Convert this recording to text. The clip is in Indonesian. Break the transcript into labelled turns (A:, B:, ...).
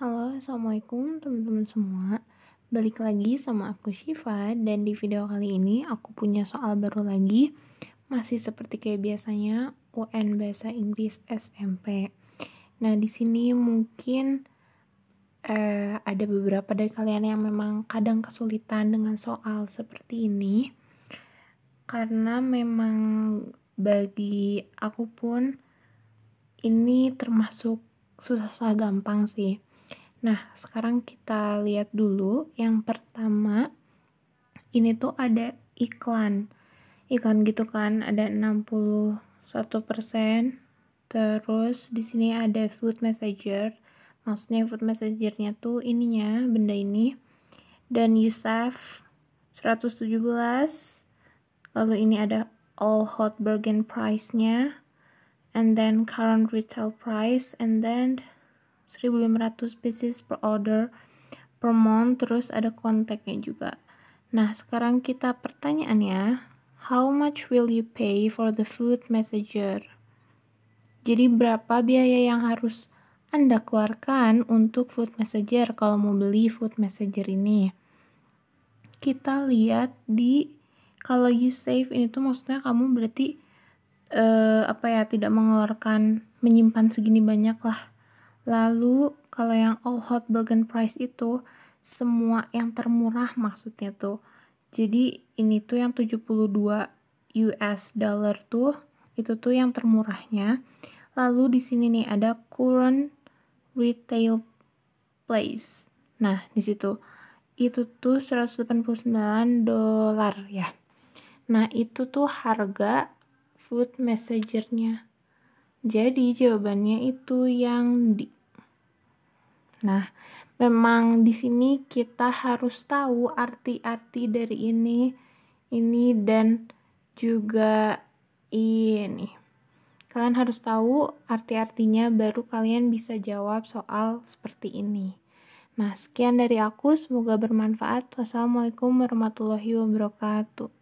A: Halo, Assalamualaikum teman-teman semua Balik lagi sama aku Shiva Dan di video kali ini aku punya soal baru lagi Masih seperti kayak biasanya UN Bahasa Inggris SMP Nah di sini mungkin eh, ada beberapa dari kalian yang memang kadang kesulitan dengan soal seperti ini Karena memang bagi aku pun ini termasuk susah-susah gampang sih Nah, sekarang kita lihat dulu yang pertama ini tuh ada iklan. Iklan gitu kan ada 61%. Terus di sini ada food messenger. Maksudnya food messenger-nya tuh ininya benda ini. Dan Yusef 117. Lalu ini ada all hot bargain price-nya and then current retail price and then 1500 pieces per order per month terus ada kontaknya juga nah sekarang kita pertanyaannya how much will you pay for the food messenger jadi berapa biaya yang harus anda keluarkan untuk food messenger kalau mau beli food messenger ini kita lihat di kalau you save ini tuh maksudnya kamu berarti uh, apa ya tidak mengeluarkan menyimpan segini banyak lah Lalu kalau yang all hot Bergen price itu semua yang termurah maksudnya tuh. Jadi ini tuh yang 72 US dollar tuh itu tuh yang termurahnya. Lalu di sini nih ada current retail place. Nah, di situ itu tuh 189 dolar ya. Nah, itu tuh harga food messenger-nya. Jadi jawabannya itu yang di Nah, memang di sini kita harus tahu arti-arti dari ini, ini dan juga ini. Kalian harus tahu arti-artinya baru kalian bisa jawab soal seperti ini. Nah, sekian dari aku, semoga bermanfaat. Wassalamualaikum warahmatullahi wabarakatuh.